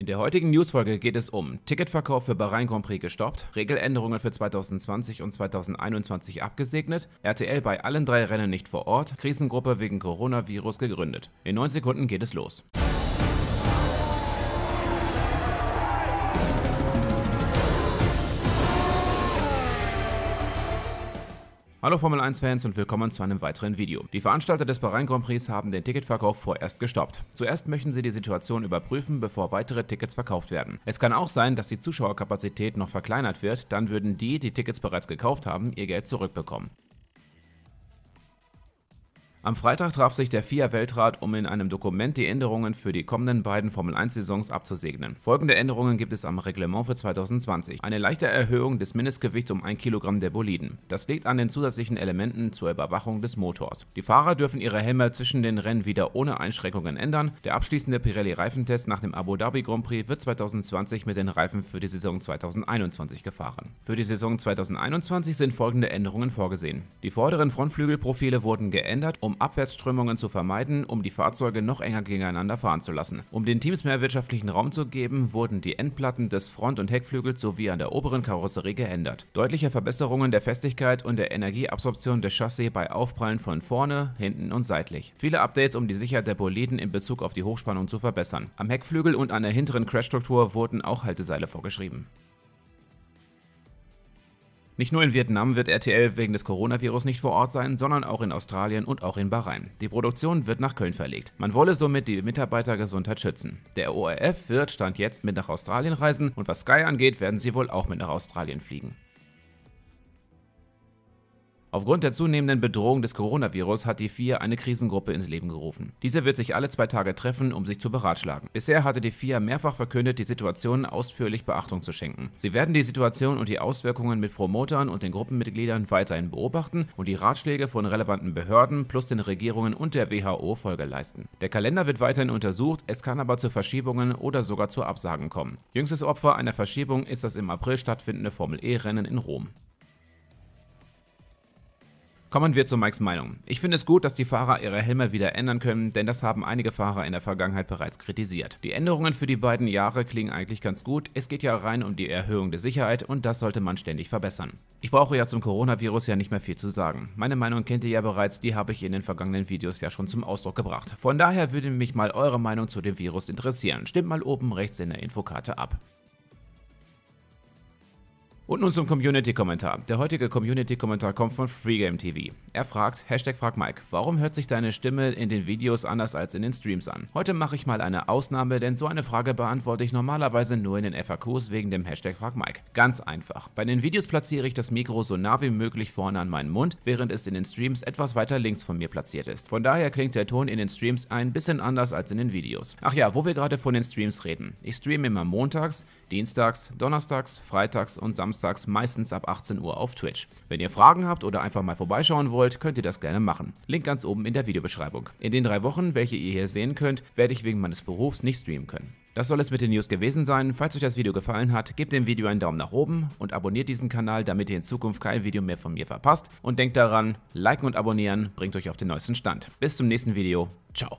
In der heutigen Newsfolge geht es um Ticketverkauf für Bahrain Grand Prix gestoppt, Regeländerungen für 2020 und 2021 abgesegnet, RTL bei allen drei Rennen nicht vor Ort, Krisengruppe wegen Coronavirus gegründet. In 9 Sekunden geht es los. Hallo Formel 1 Fans und willkommen zu einem weiteren Video. Die Veranstalter des Bahrain Grand Prix haben den Ticketverkauf vorerst gestoppt. Zuerst möchten sie die Situation überprüfen, bevor weitere Tickets verkauft werden. Es kann auch sein, dass die Zuschauerkapazität noch verkleinert wird, dann würden die, die Tickets bereits gekauft haben, ihr Geld zurückbekommen. Am Freitag traf sich der FIA-Weltrat, um in einem Dokument die Änderungen für die kommenden beiden Formel-1-Saisons abzusegnen. Folgende Änderungen gibt es am Reglement für 2020. Eine leichte Erhöhung des Mindestgewichts um 1 Kilogramm der Boliden. Das liegt an den zusätzlichen Elementen zur Überwachung des Motors. Die Fahrer dürfen ihre Helme zwischen den Rennen wieder ohne Einschränkungen ändern. Der abschließende Pirelli-Reifentest nach dem Abu Dhabi Grand Prix wird 2020 mit den Reifen für die Saison 2021 gefahren. Für die Saison 2021 sind folgende Änderungen vorgesehen. Die vorderen Frontflügelprofile wurden geändert, um Abwärtsströmungen zu vermeiden, um die Fahrzeuge noch enger gegeneinander fahren zu lassen. Um den Teams mehr wirtschaftlichen Raum zu geben, wurden die Endplatten des Front- und Heckflügels sowie an der oberen Karosserie geändert. Deutliche Verbesserungen der Festigkeit und der Energieabsorption des Chassis bei Aufprallen von vorne, hinten und seitlich. Viele Updates, um die Sicherheit der Boliden in Bezug auf die Hochspannung zu verbessern. Am Heckflügel und an der hinteren Crashstruktur wurden auch Halteseile vorgeschrieben. Nicht nur in Vietnam wird RTL wegen des Coronavirus nicht vor Ort sein, sondern auch in Australien und auch in Bahrain. Die Produktion wird nach Köln verlegt. Man wolle somit die Mitarbeitergesundheit schützen. Der ORF wird Stand jetzt mit nach Australien reisen und was Sky angeht, werden sie wohl auch mit nach Australien fliegen. Aufgrund der zunehmenden Bedrohung des Coronavirus hat die FIA eine Krisengruppe ins Leben gerufen. Diese wird sich alle zwei Tage treffen, um sich zu beratschlagen. Bisher hatte die FIA mehrfach verkündet, die Situation ausführlich Beachtung zu schenken. Sie werden die Situation und die Auswirkungen mit Promotern und den Gruppenmitgliedern weiterhin beobachten und die Ratschläge von relevanten Behörden plus den Regierungen und der WHO Folge leisten. Der Kalender wird weiterhin untersucht, es kann aber zu Verschiebungen oder sogar zu Absagen kommen. Jüngstes Opfer einer Verschiebung ist das im April stattfindende Formel E-Rennen in Rom. Kommen wir zu Mikes Meinung. Ich finde es gut, dass die Fahrer ihre Helme wieder ändern können, denn das haben einige Fahrer in der Vergangenheit bereits kritisiert. Die Änderungen für die beiden Jahre klingen eigentlich ganz gut, es geht ja rein um die Erhöhung der Sicherheit und das sollte man ständig verbessern. Ich brauche ja zum Coronavirus ja nicht mehr viel zu sagen. Meine Meinung kennt ihr ja bereits, die habe ich in den vergangenen Videos ja schon zum Ausdruck gebracht. Von daher würde mich mal eure Meinung zu dem Virus interessieren. Stimmt mal oben rechts in der Infokarte ab. Und nun zum Community-Kommentar. Der heutige Community-Kommentar kommt von FreegameTV. Er fragt, Hashtag frag Mike, warum hört sich deine Stimme in den Videos anders als in den Streams an? Heute mache ich mal eine Ausnahme, denn so eine Frage beantworte ich normalerweise nur in den FAQs wegen dem Hashtag frag Mike. Ganz einfach. Bei den Videos platziere ich das Mikro so nah wie möglich vorne an meinen Mund, während es in den Streams etwas weiter links von mir platziert ist. Von daher klingt der Ton in den Streams ein bisschen anders als in den Videos. Ach ja, wo wir gerade von den Streams reden. Ich streame immer montags, dienstags, donnerstags, freitags und samstags samstags meistens ab 18 Uhr auf Twitch. Wenn ihr Fragen habt oder einfach mal vorbeischauen wollt, könnt ihr das gerne machen. Link ganz oben in der Videobeschreibung. In den drei Wochen, welche ihr hier sehen könnt, werde ich wegen meines Berufs nicht streamen können. Das soll es mit den News gewesen sein. Falls euch das Video gefallen hat, gebt dem Video einen Daumen nach oben und abonniert diesen Kanal, damit ihr in Zukunft kein Video mehr von mir verpasst. Und denkt daran, liken und abonnieren bringt euch auf den neuesten Stand. Bis zum nächsten Video. Ciao.